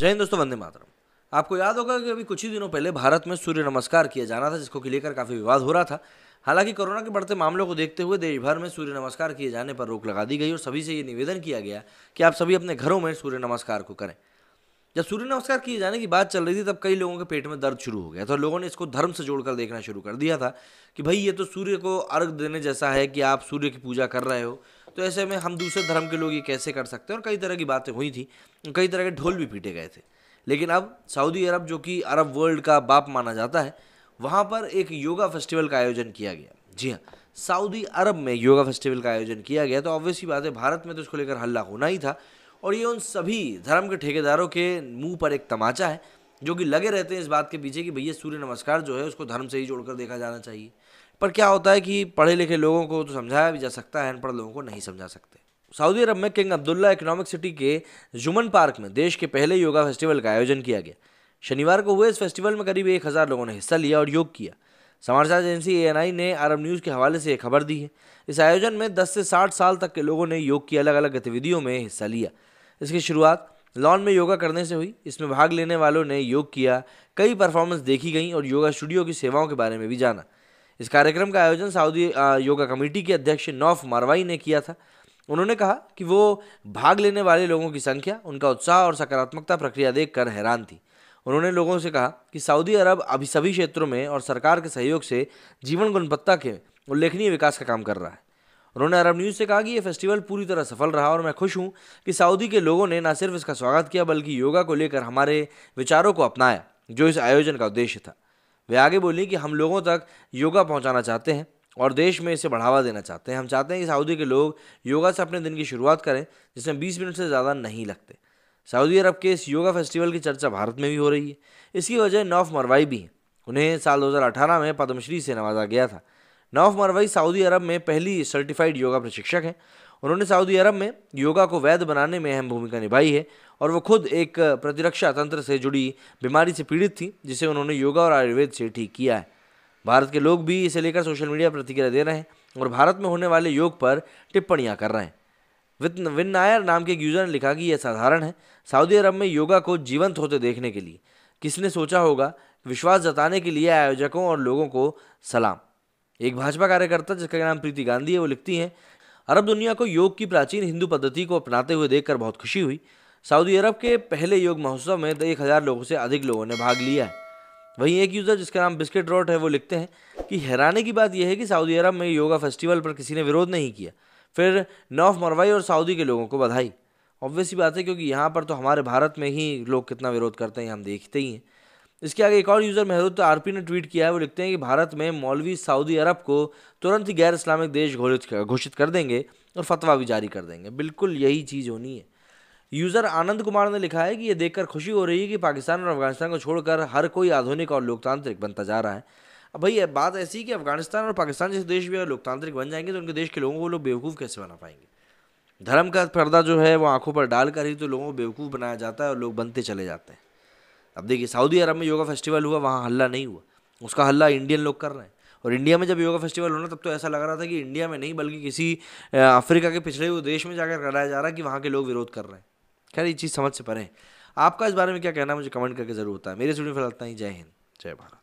जय हिंद दोस्तों वंदे मातरम आपको याद होगा कि अभी कुछ ही दिनों पहले भारत में सूर्य नमस्कार किया जाना था जिसको लेकर काफ़ी विवाद हो रहा था हालांकि कोरोना के बढ़ते मामलों को देखते हुए देश भर में सूर्य नमस्कार किए जाने पर रोक लगा दी गई और सभी से ये निवेदन किया गया कि आप सभी अपने घरों में सूर्य नमस्कार को करें जब सूर्य नमस्कार किए जाने की बात चल रही थी तब कई लोगों के पेट में दर्द शुरू हो गया था लोगों ने इसको धर्म से जोड़कर देखना शुरू कर दिया था कि भाई ये तो सूर्य को अर्घ देने जैसा है कि आप सूर्य की पूजा कर रहे हो तो ऐसे में हम दूसरे धर्म के लोग ये कैसे कर सकते हैं और कई तरह की बातें हुई थी कई तरह के ढोल भी पीटे गए थे लेकिन अब सऊदी अरब जो कि अरब वर्ल्ड का बाप माना जाता है वहाँ पर एक योगा फेस्टिवल का आयोजन किया गया जी हाँ सऊदी अरब में योगा फेस्टिवल का आयोजन किया गया तो ऑब्वियसली बात है भारत में तो इसको लेकर हल्ला होना ही था और ये उन सभी धर्म के ठेकेदारों के मुंह पर एक तमाचा है जो कि लगे रहते हैं इस बात के पीछे कि भैया सूर्य नमस्कार जो है उसको धर्म से ही जोड़कर देखा जाना चाहिए पर क्या होता है कि पढ़े लिखे लोगों को तो समझाया भी जा सकता है अनपढ़ लोगों को नहीं समझा सकते सऊदी अरब में किंग अब्दुल्ला इकोनॉमिक सिटी के जुमन पार्क में देश के पहले योगा फेस्टिवल का आयोजन किया गया शनिवार को हुए इस फेस्टिवल में करीब एक हज़ार लोगों ने हिस्सा लिया और योग किया समाचार एजेंसी ए ने अरब न्यूज़ के हवाले से एक खबर दी है इस आयोजन में 10 से 60 साल तक के लोगों ने योग की अलग अलग गतिविधियों में हिस्सा लिया इसकी शुरुआत लॉन में योगा करने से हुई इसमें भाग लेने वालों ने योग किया कई परफॉर्मेंस देखी गई और योगा स्टूडियो की सेवाओं के बारे में भी जाना इस कार्यक्रम का आयोजन सऊदी योगा कमेटी के अध्यक्ष नौफ मारवाई ने किया था उन्होंने कहा कि वो भाग लेने वाले लोगों की संख्या उनका उत्साह और सकारात्मकता प्रक्रिया देखकर हैरान थी उन्होंने लोगों से कहा कि सऊदी अरब अभी सभी क्षेत्रों में और सरकार के सहयोग से जीवन गुणवत्ता के उल्लेखनीय विकास का काम कर रहा है उन्होंने अरब न्यूज़ से कहा कि यह फेस्टिवल पूरी तरह सफल रहा और मैं खुश हूँ कि सऊदी के लोगों ने ना सिर्फ इसका स्वागत किया बल्कि योगा को लेकर हमारे विचारों को अपनाया जो इस आयोजन का उद्देश्य था वे आगे बोली कि हम लोगों तक योगा पहुँचाना चाहते हैं और देश में इसे बढ़ावा देना चाहते हैं हम चाहते हैं कि सऊदी के लोग योगा से अपने दिन की शुरुआत करें जिसमें 20 मिनट से ज़्यादा नहीं लगते सऊदी अरब के इस योगा फेस्टिवल की चर्चा भारत में भी हो रही है इसकी वजह नौफ मरवाई भी हैं उन्हें साल 2018 में पद्मश्री से नवाजा गया था नवाफ मरवई सऊदी अरब में पहली सर्टिफाइड योगा प्रशिक्षक हैं उन्होंने सऊदी अरब में योगा को वैध बनाने में अहम भूमिका निभाई है और वो खुद एक प्रतिरक्षा तंत्र से जुड़ी बीमारी से पीड़ित थी जिसे उन्होंने योगा और आयुर्वेद से ठीक किया है भारत के लोग भी इसे लेकर सोशल मीडिया प्रतिक्रिया दे रहे हैं और भारत में होने वाले योग पर टिप्पणियाँ कर रहे हैं विन विन नायर नाम के एक यूज़र ने लिखा कि यह साधारण है सऊदी अरब में योगा को जीवंत होते देखने के लिए किसने सोचा होगा विश्वास जताने के लिए आयोजकों और लोगों को सलाम एक भाजपा कार्यकर्ता जिसका नाम प्रीति गांधी है वो लिखती हैं अरब दुनिया को योग की प्राचीन हिंदू पद्धति को अपनाते हुए देखकर बहुत खुशी हुई सऊदी अरब के पहले योग महोत्सव में एक हज़ार लोगों से अधिक लोगों ने भाग लिया है वहीं एक यूज़र जिसका नाम बिस्किट रॉट है वो लिखते हैं कि हैरानी की बात यह है कि सऊदी अरब में योगा फेस्टिवल पर किसी ने विरोध नहीं किया फिर नौफ मरवाई और सऊदी के लोगों को बधाई ऑब्वियसली बात है क्योंकि यहाँ पर तो हमारे भारत में ही लोग कितना विरोध करते हैं हम देखते ही हैं इसके आगे एक और यूज़र तो आरपी ने ट्वीट किया है वो लिखते हैं कि भारत में मौलवी सऊदी अरब को तुरंत ही गैर इस्लामिक देश घोषित कर देंगे और फतवा भी जारी कर देंगे बिल्कुल यही चीज़ होनी है यूज़र आनंद कुमार ने लिखा है कि ये देखकर खुशी हो रही है कि पाकिस्तान और अफगानिस्तान को छोड़कर हर कोई आधुनिक और लोकतांत्रिक बनता जा रहा है अब भाई बात ऐसी कि अफगानिस्तान और पाकिस्तान जैसे देश भी अगर लोकतांत्रिक बन जाएंगे तो उनके देश के लोगों को लोग बेवकूफ़ कैसे बना पाएंगे धर्म का पर्दा जो है वो आंखों पर डालकर ही तो लोगों को बेवकूफ़ बनाया जाता है और लोग बनते चले जाते हैं अब देखिए सऊदी अरब में योगा फेस्टिवल हुआ वहाँ हल्ला नहीं हुआ उसका हल्ला इंडियन लोग कर रहे हैं और इंडिया में जब योगा फेस्टिवल होना तब तो ऐसा लग रहा था कि इंडिया में नहीं बल्कि किसी अफ्रीका के पिछड़े हुए देश में जाकर कराया जा रहा है कि वहाँ के लोग विरोध कर रहे हैं खैर ये चीज़ समझ से परे है आपका इस बारे में क्या कहना मुझे कमेंट करके ज़रूर होता है मेरे स्टूडियो फिलहाल इतना ही जय हिंद जय भारत